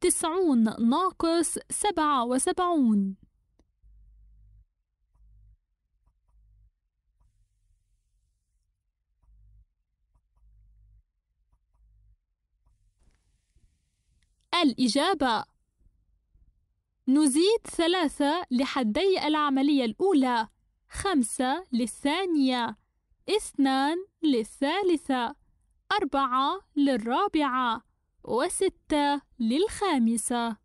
تسعون ناقص سبعة وسبعون الإجابة نزيد ثلاثة لحدي العملية الأولى خمسة للثانية اثنان للثالثة أربعة للرابعة وستة للخامسة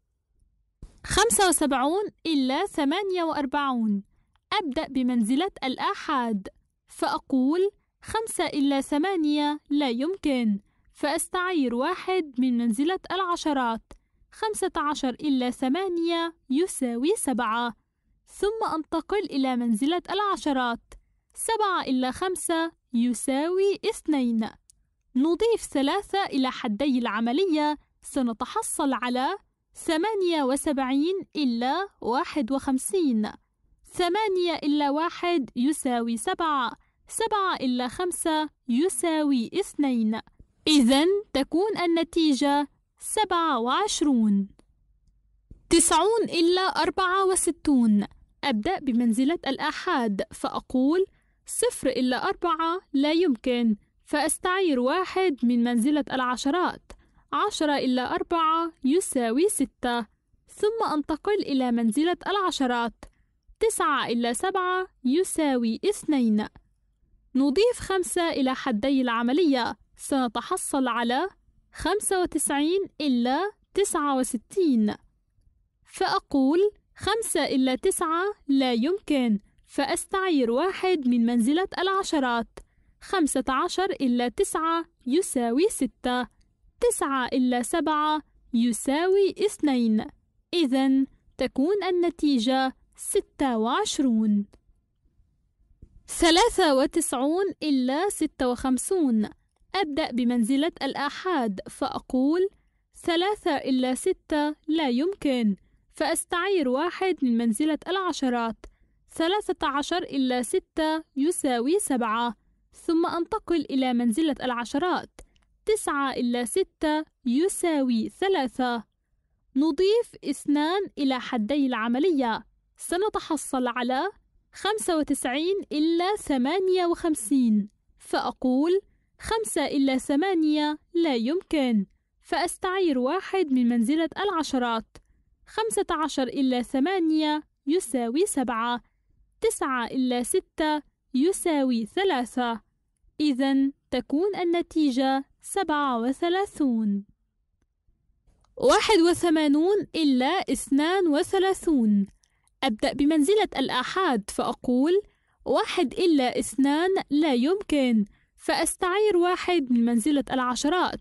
خمسة وسبعون إلا ثمانية وأربعون أبدأ بمنزلة الآحاد فأقول خمسة إلا ثمانية لا يمكن فأستعير واحد من منزلة العشرات خمسة عشر إلا ثمانية يساوي سبعة ثم أنتقل إلى منزلة العشرات سبعة إلا خمسة يساوي اثنين نضيف ثلاثة إلى حدي العملية سنتحصل على ثمانية وسبعين إلا واحد وخمسين ثمانية إلا واحد يساوي سبعة سبعة إلا خمسة يساوي اثنين إذا تكون النتيجة سبعة وعشرون تسعون إلا أربعة وستون أبدأ بمنزلة الآحاد فأقول صفر إلا أربعة لا يمكن فأستعير واحد من منزلة العشرات عشرة إلا أربعة يساوي ستة ثم أنتقل إلى منزلة العشرات تسعة إلا سبعة يساوي اثنين نضيف خمسة إلى حدي العملية سنتحصل على خمسة وتسعين إلا تسعة وستين فأقول خمسة إلا تسعة لا يمكن فأستعير واحد من منزلة العشرات خمسة عشر إلا تسعة يساوي ستة تسعة إلا سبعة يساوي اثنين إذا تكون النتيجة ستة وعشرون ثلاثة وتسعون إلا ستة وخمسون أبدأ بمنزلة الآحاد فأقول ثلاثة إلا ستة لا يمكن فأستعير واحد من منزلة العشرات ثلاثة عشر إلا ستة يساوي سبعة ثم أنتقل إلى منزلة العشرات تسعة إلا ستة يساوي ثلاثة نضيف اثنان إلى حدي العملية سنتحصل على خمسة وتسعين إلا ثمانية وخمسين فأقول خمسة إلا ثمانية لا يمكن فأستعير واحد من منزلة العشرات خمسة عشر إلا ثمانية يساوي سبعة تسعة إلا ستة يساوي ثلاثة إذا تكون النتيجة سبعة وثلاثون واحد وثمانون إلا اثنان وثلاثون أبدأ بمنزلة الآحاد فأقول واحد إلا اثنان لا يمكن فأستعير واحد من منزلة العشرات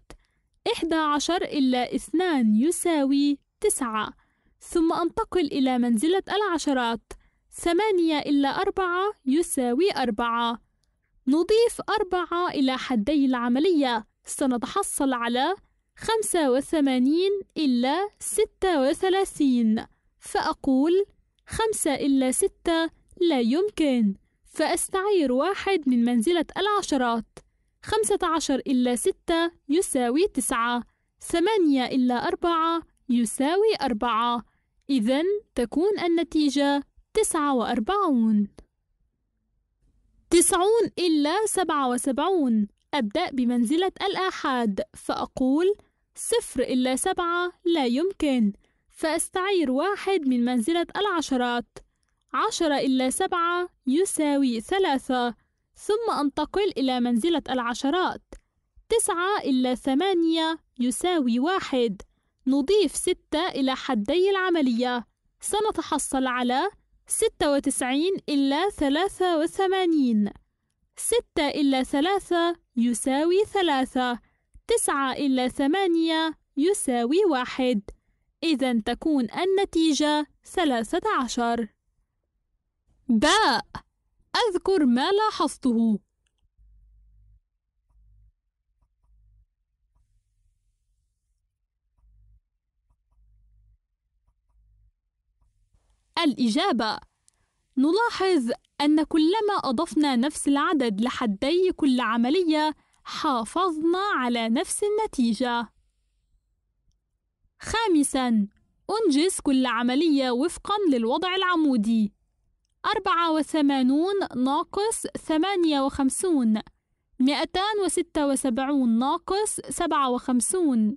إحدى عشر إلا اثنان يساوي تسعة ثم أنتقل إلى منزلة العشرات ثمانية إلا أربعة يساوي أربعة نضيف أربعة إلى حدي العملية سنتحصل على خمسة وثمانين إلا ستة وثلاثين فأقول خمسة إلا ستة لا يمكن فأستعير واحد من منزلة العشرات خمسة عشر إلا ستة يساوي تسعة ثمانية إلا أربعة يساوي أربعة إذا تكون النتيجة تسعة وأربعون تسعون إلا سبعة وسبعون أبدأ بمنزلة الآحاد فأقول صفر إلا سبعة لا يمكن فأستعير واحد من منزلة العشرات عشرة إلا سبعة يساوي ثلاثة ثم أنتقل إلى منزلة العشرات تسعة إلا ثمانية يساوي واحد نضيف ستة إلى حدي العملية سنتحصل على ستة وتسعين إلا ثلاثة وثمانين ستة إلا ثلاثة يساوي ثلاثة تسعة إلا ثمانية يساوي واحد إذا تكون النتيجة ثلاثة عشر باء أذكر ما لاحظته الإجابة نلاحظ أن كلما أضفنا نفس العدد لحدي كل عملية حافظنا على نفس النتيجة خامساً أنجز كل عملية وفقاً للوضع العمودي 84 ناقص 58 276 ناقص 57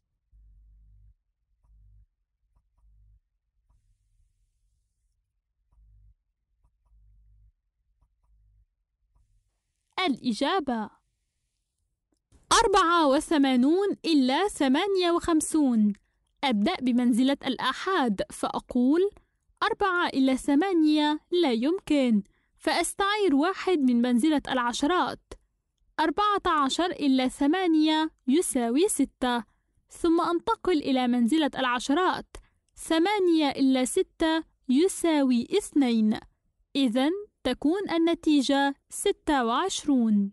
الإجابة أربعة وثمانون إلا ثمانية وخمسون أبدأ بمنزلة الآحاد فأقول أربعة إلى ثمانية لا يمكن فأستعير واحد من منزلة العشرات أربعة عشر إلا ثمانية يساوي ستة ثم أنتقل إلى منزلة العشرات ثمانية إلا ستة يساوي اثنين إذن تكون النتيجة 26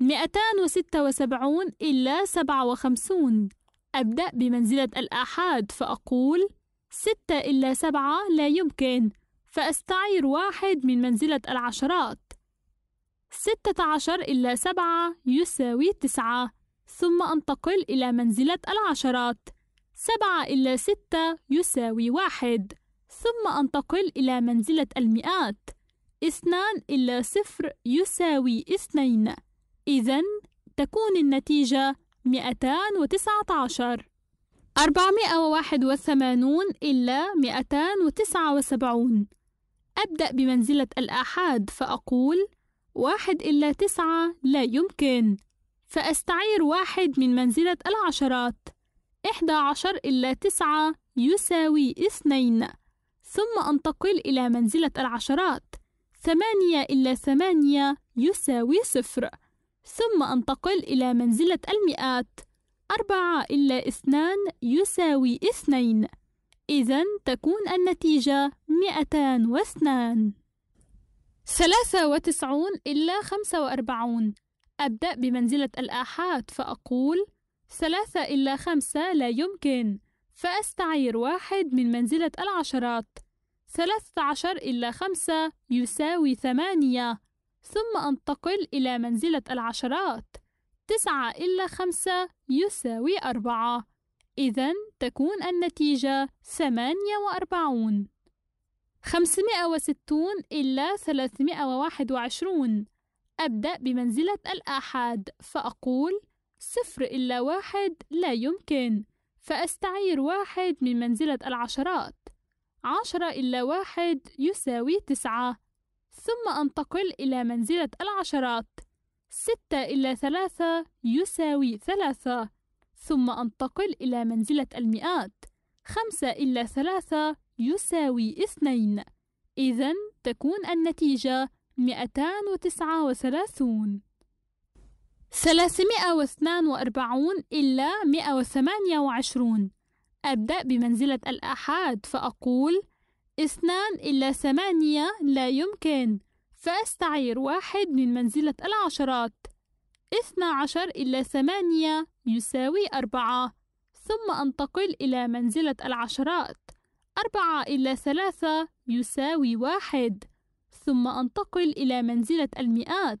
276 إلا 57 أبدأ بمنزلة الآحاد فأقول 6 إلا 7 لا يمكن فأستعير واحد من منزلة العشرات 16 إلا 7 يساوي 9 ثم أنتقل إلى منزلة العشرات 7 إلا 6 يساوي 1 ثم أنتقل إلى منزلة المئات اثنان إلى صفر يساوي اثنين إذا تكون النتيجة مئتان وتسعة عشر أربعمائة وواحد وثمانون إلا مئتان وتسعة وسبعون أبدأ بمنزلة الآحاد فأقول واحد إلا تسعة لا يمكن فأستعير واحد من منزلة العشرات إحدى عشر إلا تسعة يساوي اثنين ثم أنتقل إلى منزلة العشرات ثمانية إلا ثمانية يساوي صفر ثم أنتقل إلى منزلة المئات أربعة إلا اثنان يساوي اثنين إذا تكون النتيجة مئتان واثنان ثلاثة وتسعون إلا خمسة وأربعون أبدأ بمنزلة الآحاد فأقول ثلاثة إلا خمسة لا يمكن فأستعير واحد من منزلة العشرات ثلاثة عشر إلا خمسة يساوي ثمانية ثم أنتقل إلى منزلة العشرات تسعة إلا خمسة يساوي أربعة إذا تكون النتيجة ثمانية وأربعون خمسمائة وستون إلا ثلاثمائة وواحد وعشرون أبدأ بمنزلة الآحاد فأقول صفر إلا واحد لا يمكن فأستعير واحد من منزلة العشرات عشرة إلا واحد يساوي تسعة ثم أنتقل إلى منزلة العشرات ستة إلا ثلاثة يساوي ثلاثة ثم أنتقل إلى منزلة المئات خمسة إلا ثلاثة يساوي اثنين إذا تكون النتيجة وثلاثون 342 إلى 128 أبدأ بمنزلة الأحاد فأقول اثنان إلى ثمانية لا يمكن فأستعير واحد من منزلة العشرات اثنا عشر إلى ثمانية يساوي أربعة ثم أنتقل إلى منزلة العشرات أربعة إلى ثلاثة يساوي واحد ثم أنتقل إلى منزلة المئات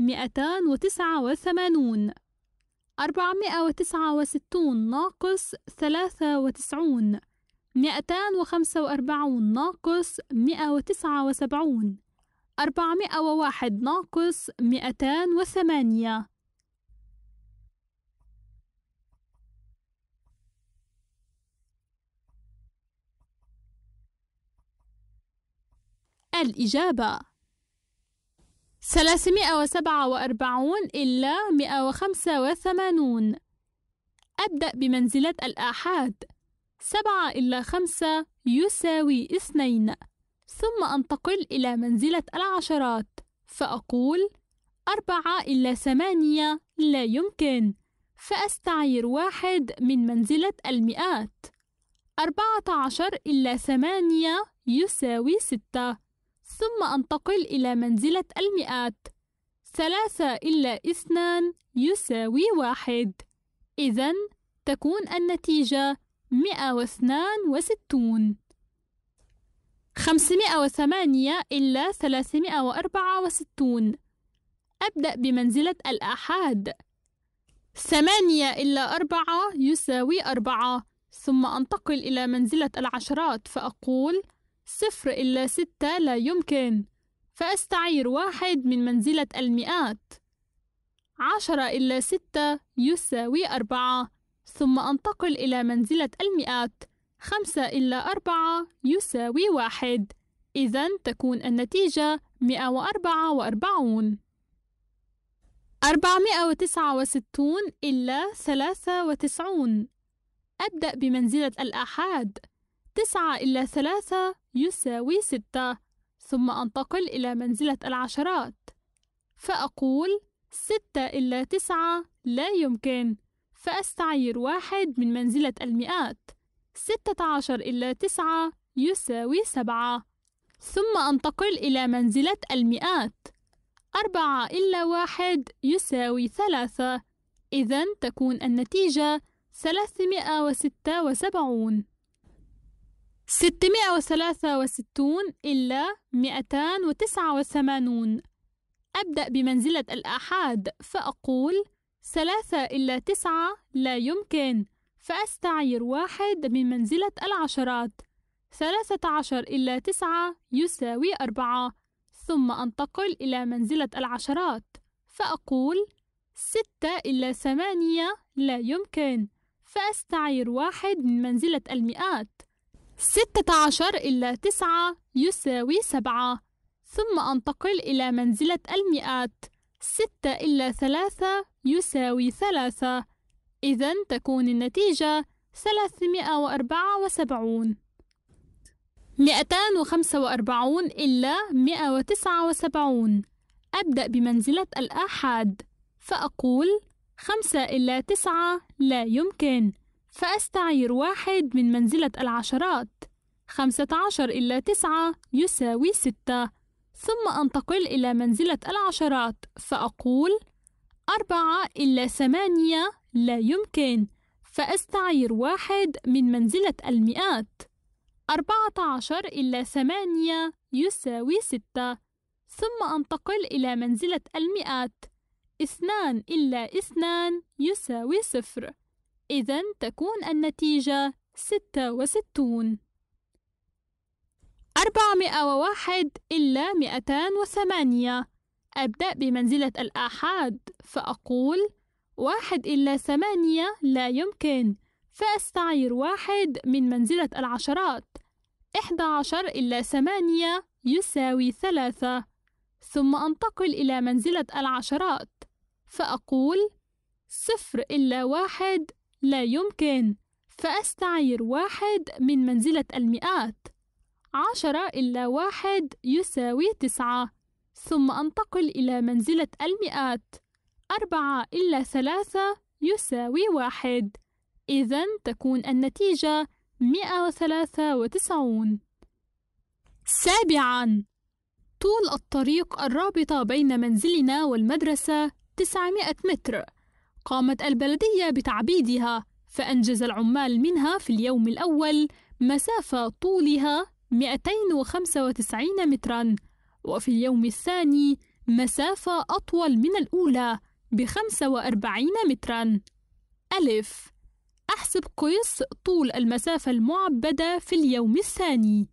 مئتان وتسعة وثمانون أربعمائة وتسعة وستون ناقص ثلاثة وتسعون مئتان وخمسة وأربعون ناقص مئة وتسعة وسبعون أربعمائة وواحد ناقص مئتان وثمانية الإجابة 347 إلا 185 أبدأ بمنزلة الآحاد 7 إلا 5 يساوي 2 ثم أنتقل إلى منزلة العشرات فأقول 4 إلا 8 لا يمكن فأستعير واحد من منزلة المئات 14 إلا 8 يساوي 6 ثم أنتقل إلى منزلة المئات ثلاثة إلا اثنان يساوي واحد إذا تكون النتيجة مئة واثنان وستون خمسمائة وثمانية إلا ثلاثمائة وأربعة وستون أبدأ بمنزلة الآحاد ثمانية إلا أربعة يساوي أربعة ثم أنتقل إلى منزلة العشرات فأقول صفر إلا ستة لا يمكن فأستعير واحد من منزلة المئات عشرة إلا ستة يساوي أربعة ثم أنتقل إلى منزلة المئات خمسة إلا أربعة يساوي واحد إذا تكون النتيجة مئة وأربعة وأربعون أربعمائة وتسعة وستون إلا ثلاثة وتسعون أبدأ بمنزلة الآحاد تسعة إلا ثلاثة يساوي ستة ثم أنتقل إلى منزلة العشرات فأقول ستة إلا تسعة لا يمكن فأستعير واحد من منزلة المئات ستة عشر إلا تسعة يساوي سبعة ثم أنتقل إلى منزلة المئات أربعة إلا واحد يساوي ثلاثة إذا تكون النتيجة ثلاثمائة وستة وسبعون 663 إلا 289 إلى أبدأ بمنزلة الآحاد فأقول ثلاثة إلا تسعة لا يمكن فأستعير واحد من منزلة العشرات ثلاثة عشر إلا تسعة يساوي أربعة ثم أنتقل إلى منزلة العشرات فأقول ستة إلا ثمانية لا يمكن فأستعير واحد من منزلة المئات ستة عشر إلا تسعة يساوي سبعة ثم أنتقل إلى منزلة المئات ستة إلا ثلاثة يساوي ثلاثة إذا تكون النتيجة ثلاثمائة وأربعة وسبعون مئتان وخمسة وأربعون إلا مئة وتسعة وسبعون أبدأ بمنزلة الآحاد فأقول خمسة إلا تسعة لا يمكن فأستعير واحد من منزلة العشرات خمسة عشر إلا تسعة يساوي ستة ثم أنتقل إلى منزلة العشرات فأقول أربعة إلا ثمانية لا يمكن فأستعير واحد من منزلة المئات أربعة عشر إلا ثمانية يساوي ستة ثم أنتقل إلى منزلة المئات اثنان إلا اثنان يساوي صفر إذا تكون النتيجة ستة وستون أربعمائة وواحد إلا مئتان وثمانية أبدأ بمنزلة الآحاد فأقول واحد إلا ثمانية لا يمكن فأستعير واحد من منزلة العشرات إحدى عشر إلا ثمانية يساوي ثلاثة ثم أنتقل إلى منزلة العشرات فأقول صفر إلا واحد لا يمكن فأستعير واحد من منزلة المئات عشرة إلا واحد يساوي تسعة ثم أنتقل إلى منزلة المئات أربعة إلا ثلاثة يساوي واحد إذا تكون النتيجة مئة وثلاثة وتسعون سابعا طول الطريق الرابطة بين منزلنا والمدرسة 900 متر قامت البلدية بتعبيدها فأنجز العمال منها في اليوم الأول مسافة طولها 295 مترا وفي اليوم الثاني مسافة أطول من الأولى ب 45 مترا ألف أحسب قيس طول المسافة المعبدة في اليوم الثاني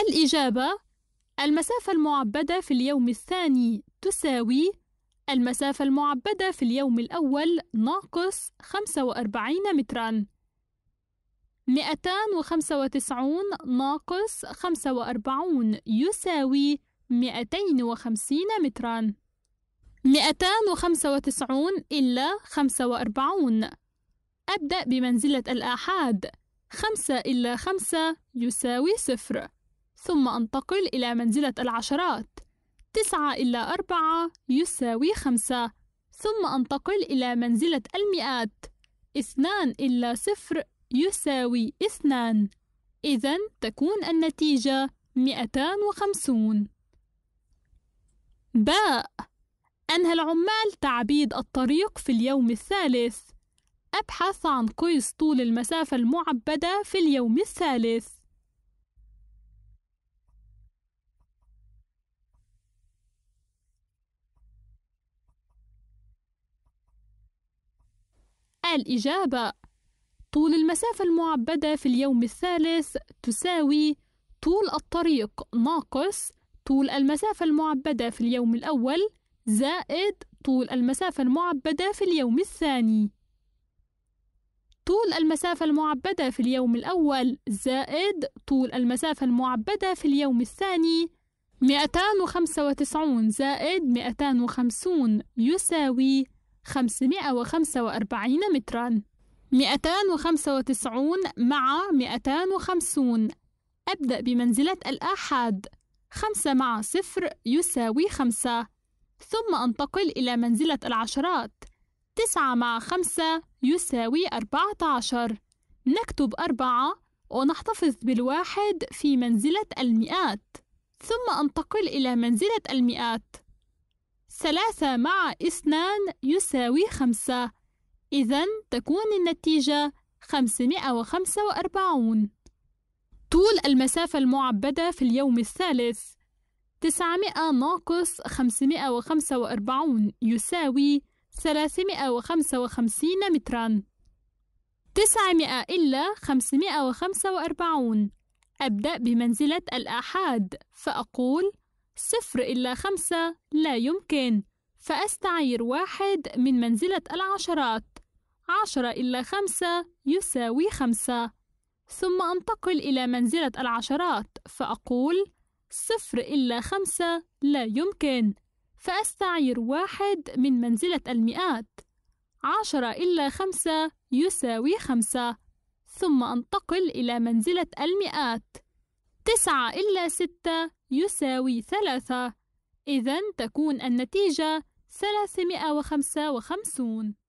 الإجابة المسافة المعبدة في اليوم الثاني تساوي المسافة المعبدة في اليوم الأول ناقص 45 متراً 295 ناقص 45 يساوي 250 متراً 295 إلا 45 أبدأ بمنزلة الآحاد 5 إلا 5 يساوي 0 ثم أنتقل إلى منزلة العشرات تسعة إلى أربعة يساوي خمسة ثم أنتقل إلى منزلة المئات اثنان إلا صفر يساوي اثنان إذا تكون النتيجة 250 باء أنهى العمال تعبيد الطريق في اليوم الثالث أبحث عن قيس طول المسافة المعبدة في اليوم الثالث الإجابة طول المسافة المعبدة في اليوم الثالث تساوي طول الطريق ناقص طول المسافة المعبدة في اليوم الأول زائد طول المسافة المعبدة في اليوم الثاني طول المسافة المعبدة في اليوم الأول زائد طول المسافة المعبدة في اليوم الثاني 295 زائد 250 يساوي 545 متراً 295 مع 250 أبدأ بمنزلة الآحاد 5 مع 0 يساوي 5 ثم أنتقل إلى منزلة العشرات 9 مع 5 يساوي 14 نكتب 4 ونحتفظ بالواحد في منزلة المئات ثم أنتقل إلى منزلة المئات ثلاثة مع اثنان يساوي خمسة إذا تكون النتيجة 545 طول المسافة المعبدة في اليوم الثالث 900 ناقص 545 يساوي 355 مترا 900 إلا 545 أبدأ بمنزلة الآحاد فأقول صفر إلا خمسة لا يمكن فأستعير واحد من منزلة العشرات عشرة إلا خمسة يساوي خمسة ثم أنتقل إلى منزلة العشرات فأقول صفر إلا خمسة لا يمكن فأستعير واحد من منزلة المئات عشرة إلا خمسة يساوي خمسة ثم أنتقل إلى منزلة المئات تسعة إلا ستة يساوي ثلاثة إذا تكون النتيجة ثلاثمائة وخمسة وخمسون